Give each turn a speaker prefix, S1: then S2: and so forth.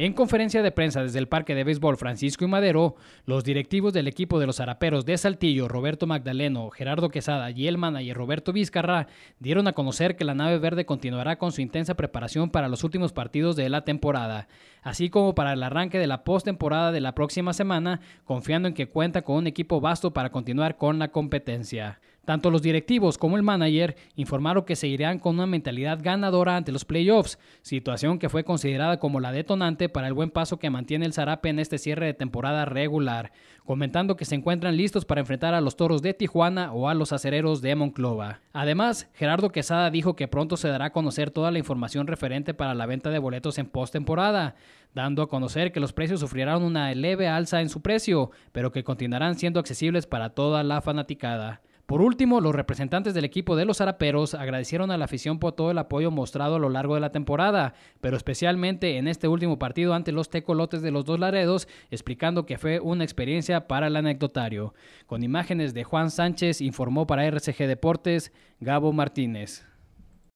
S1: En conferencia de prensa desde el Parque de Béisbol Francisco y Madero, los directivos del equipo de los Araperos de Saltillo, Roberto Magdaleno, Gerardo Quesada y el Roberto Vizcarra, dieron a conocer que la nave verde continuará con su intensa preparación para los últimos partidos de la temporada así como para el arranque de la postemporada de la próxima semana, confiando en que cuenta con un equipo vasto para continuar con la competencia. Tanto los directivos como el manager informaron que seguirán con una mentalidad ganadora ante los playoffs, situación que fue considerada como la detonante para el buen paso que mantiene el Zarape en este cierre de temporada regular, comentando que se encuentran listos para enfrentar a los Toros de Tijuana o a los Acereros de Monclova. Además, Gerardo Quesada dijo que pronto se dará a conocer toda la información referente para la venta de boletos en postemporada, dando a conocer que los precios sufrirán una leve alza en su precio, pero que continuarán siendo accesibles para toda la fanaticada. Por último, los representantes del equipo de los Araperos agradecieron a la afición por todo el apoyo mostrado a lo largo de la temporada, pero especialmente en este último partido ante los tecolotes de los dos Laredos, explicando que fue una experiencia para el anecdotario. Con imágenes de Juan Sánchez, informó para RCG Deportes Gabo Martínez.